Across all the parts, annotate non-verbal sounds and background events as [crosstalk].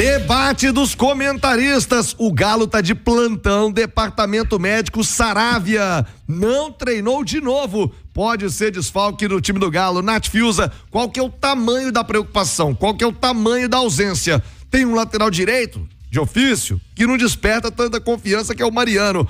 Debate dos comentaristas. O Galo tá de plantão, departamento médico Saravia. Não treinou de novo. Pode ser desfalque no time do Galo. Nath Fiuza, qual que é o tamanho da preocupação? Qual que é o tamanho da ausência? Tem um lateral direito de ofício que não desperta tanta confiança que é o Mariano.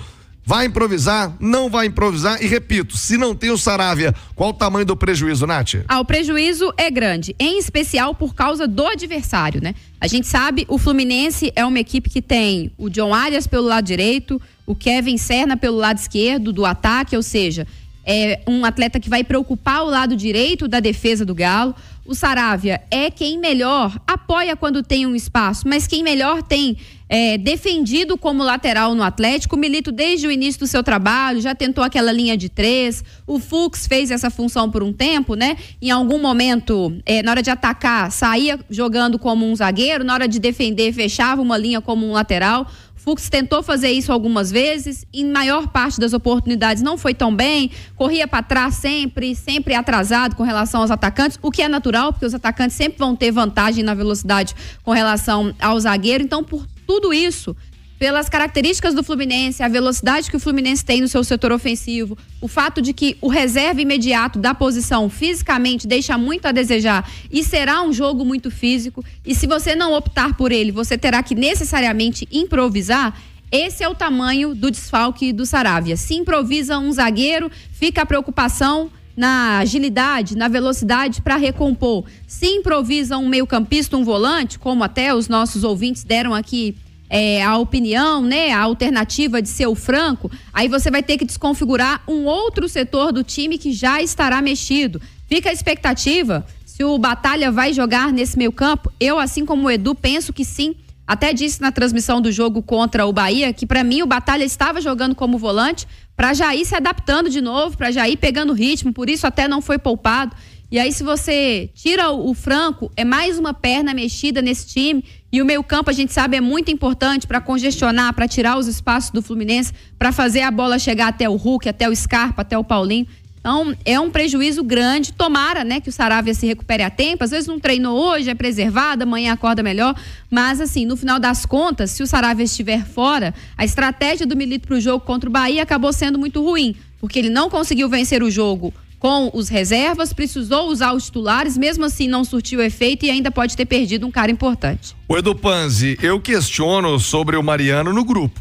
Vai improvisar? Não vai improvisar? E repito, se não tem o Saravia, qual o tamanho do prejuízo, Nath? Ah, o prejuízo é grande, em especial por causa do adversário, né? A gente sabe, o Fluminense é uma equipe que tem o John Arias pelo lado direito, o Kevin Serna pelo lado esquerdo do ataque, ou seja, é um atleta que vai preocupar o lado direito da defesa do Galo. O Saravia é quem melhor apoia quando tem um espaço, mas quem melhor tem é, defendido como lateral no Atlético. O Milito, desde o início do seu trabalho, já tentou aquela linha de três. O Fux fez essa função por um tempo, né? Em algum momento, é, na hora de atacar, saía jogando como um zagueiro, na hora de defender, fechava uma linha como um lateral. Fux tentou fazer isso algumas vezes, em maior parte das oportunidades não foi tão bem, corria para trás sempre, sempre atrasado com relação aos atacantes, o que é natural, porque os atacantes sempre vão ter vantagem na velocidade com relação ao zagueiro. Então, por tudo isso, pelas características do Fluminense, a velocidade que o Fluminense tem no seu setor ofensivo, o fato de que o reserva imediato da posição fisicamente deixa muito a desejar e será um jogo muito físico. E se você não optar por ele, você terá que necessariamente improvisar. Esse é o tamanho do desfalque do Saravia. Se improvisa um zagueiro, fica a preocupação na agilidade, na velocidade para recompor. Se improvisa um meio-campista, um volante, como até os nossos ouvintes deram aqui é, a opinião, né, a alternativa de ser o Franco, aí você vai ter que desconfigurar um outro setor do time que já estará mexido. Fica a expectativa se o Batalha vai jogar nesse meio campo. Eu, assim como o Edu, penso que sim. Até disse na transmissão do jogo contra o Bahia que para mim o Batalha estava jogando como volante para ir se adaptando de novo, para ir pegando ritmo, por isso até não foi poupado. E aí, se você tira o, Franco, é mais uma perna mexida nesse time. E o meio-campo, a gente sabe, é muito importante para congestionar, para tirar os espaços do Fluminense, para fazer a bola chegar até o Hulk, até o Scarpa, até o Paulinho. Então, é um prejuízo grande. Tomara, né, que o Saravia se recupere a tempo. Às vezes não treinou hoje, é preservado, amanhã acorda melhor. Mas, assim, no final das contas, se o Saravia estiver fora, a estratégia do Milito para o jogo contra o Bahia acabou sendo muito ruim, porque ele não conseguiu vencer o jogo com os reservas, precisou usar os titulares, mesmo assim não surtiu efeito e ainda pode ter perdido um cara importante. O Edu Panzi, eu questiono sobre o Mariano no grupo.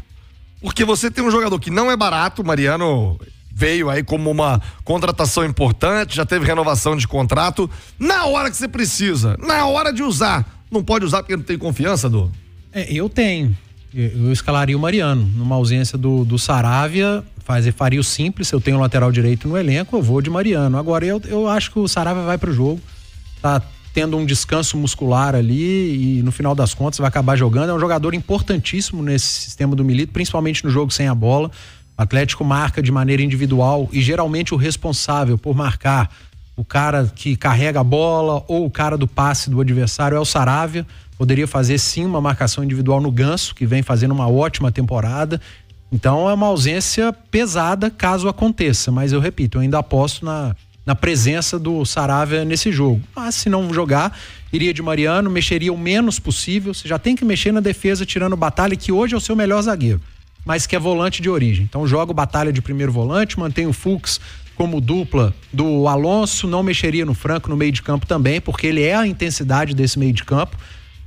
Porque você tem um jogador que não é barato, o Mariano veio aí como uma contratação importante, já teve renovação de contrato. Na hora que você precisa, na hora de usar, não pode usar porque não tem confiança, Edu? É, eu tenho. Eu escalaria o Mariano. Numa ausência do, do Saravia, fazer, faria o simples, se eu tenho lateral direito no elenco, eu vou de Mariano. Agora eu, eu acho que o Sarava vai para o jogo. Tá tendo um descanso muscular ali e no final das contas vai acabar jogando. É um jogador importantíssimo nesse sistema do Milito, principalmente no jogo sem a bola. O Atlético marca de maneira individual e geralmente o responsável por marcar o cara que carrega a bola ou o cara do passe do adversário é o Saravia. Poderia fazer sim uma marcação individual no Ganso, que vem fazendo uma ótima temporada. Então é uma ausência pesada caso aconteça, mas eu repito, eu ainda aposto na, na presença do Saravia nesse jogo. Mas se não jogar, iria de Mariano, mexeria o menos possível. Você já tem que mexer na defesa tirando Batalha, que hoje é o seu melhor zagueiro, mas que é volante de origem. Então joga o Batalha de primeiro volante, mantém o Fux como dupla do Alonso, não mexeria no Franco no meio de campo também, porque ele é a intensidade desse meio de campo,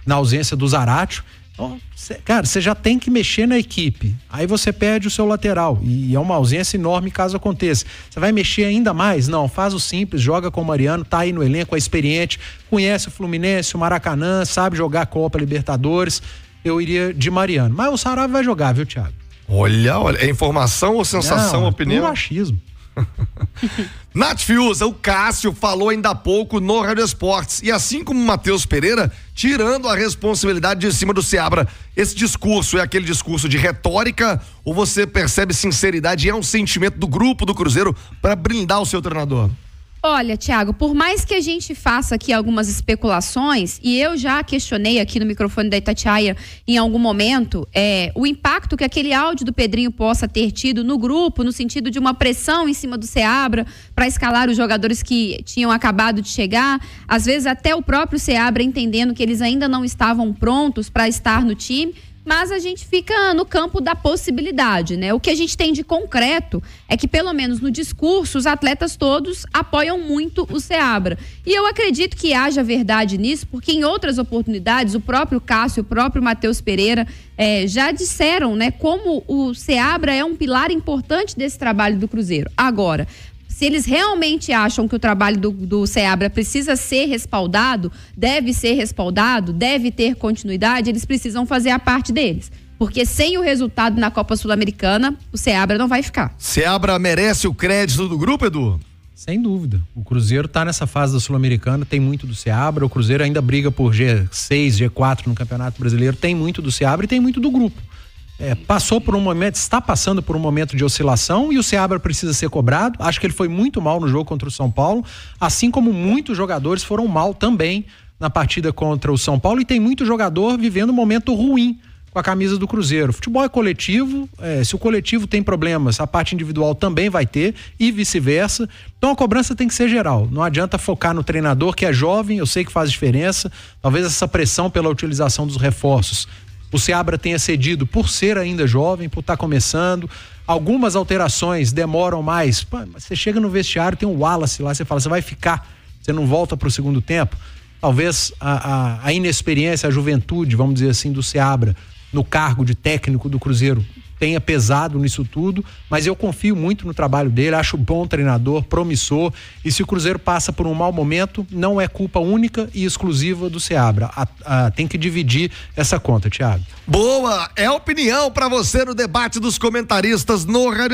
na ausência do Zaratio. Então, cê, cara, você já tem que mexer na equipe. Aí você perde o seu lateral. E é uma ausência enorme caso aconteça. Você vai mexer ainda mais? Não, faz o simples, joga com o Mariano, tá aí no elenco, é experiente, conhece o Fluminense, o Maracanã, sabe jogar Copa Libertadores. Eu iria de Mariano. Mas o Sarabia vai jogar, viu, Thiago? Olha, olha. É informação ou sensação, Não, é opinião? É um [laughs] Nath Fiuza, o Cássio falou ainda há pouco no Rádio Esportes. E assim como o Matheus Pereira, tirando a responsabilidade de cima do Seabra, esse discurso é aquele discurso de retórica ou você percebe sinceridade e é um sentimento do grupo do Cruzeiro para brindar o seu treinador? Olha, Tiago, por mais que a gente faça aqui algumas especulações, e eu já questionei aqui no microfone da Itatiaia em algum momento, é, o impacto que aquele áudio do Pedrinho possa ter tido no grupo, no sentido de uma pressão em cima do Seabra para escalar os jogadores que tinham acabado de chegar, às vezes até o próprio Seabra entendendo que eles ainda não estavam prontos para estar no time mas a gente fica no campo da possibilidade, né? O que a gente tem de concreto é que, pelo menos no discurso, os atletas todos apoiam muito o Seabra. E eu acredito que haja verdade nisso, porque em outras oportunidades, o próprio Cássio, o próprio Matheus Pereira é, já disseram, né, como o Seabra é um pilar importante desse trabalho do Cruzeiro. Agora, se eles realmente acham que o trabalho do, do SEABRA precisa ser respaldado, deve ser respaldado, deve ter continuidade, eles precisam fazer a parte deles. Porque sem o resultado na Copa Sul-Americana, o Seabra não vai ficar. Seabra merece o crédito do grupo, Edu? Sem dúvida. O Cruzeiro está nessa fase da Sul-Americana, tem muito do Seabra. O Cruzeiro ainda briga por G6, G4 no Campeonato Brasileiro, tem muito do Seabra e tem muito do grupo é, passou por um momento, está passando por um momento de oscilação e o Seabra precisa ser cobrado. Acho que ele foi muito mal no jogo contra o São Paulo, assim como muitos jogadores foram mal também na partida contra o São Paulo e tem muito jogador vivendo um momento ruim com a camisa do Cruzeiro. Futebol é coletivo, é, se o coletivo tem problemas, a parte individual também vai ter e vice-versa. Então a cobrança tem que ser geral. Não adianta focar no treinador que é jovem, eu sei que faz diferença. Talvez essa pressão pela utilização dos reforços o Seabra tenha cedido por ser ainda jovem, por estar tá começando. Algumas alterações demoram mais. Pô, você chega no vestiário, tem um Wallace lá, você fala, você vai ficar, você não volta para o segundo tempo. Talvez a, a, a inexperiência, a juventude, vamos dizer assim, do Seabra no cargo de técnico do Cruzeiro tenha pesado nisso tudo, mas eu confio muito no trabalho dele, acho bom treinador, promissor. E se o Cruzeiro passa por um mau momento, não é culpa única e exclusiva do Seabra. A, a, tem que dividir essa conta, Thiago. Boa! É opinião para você no debate dos comentaristas no Rádio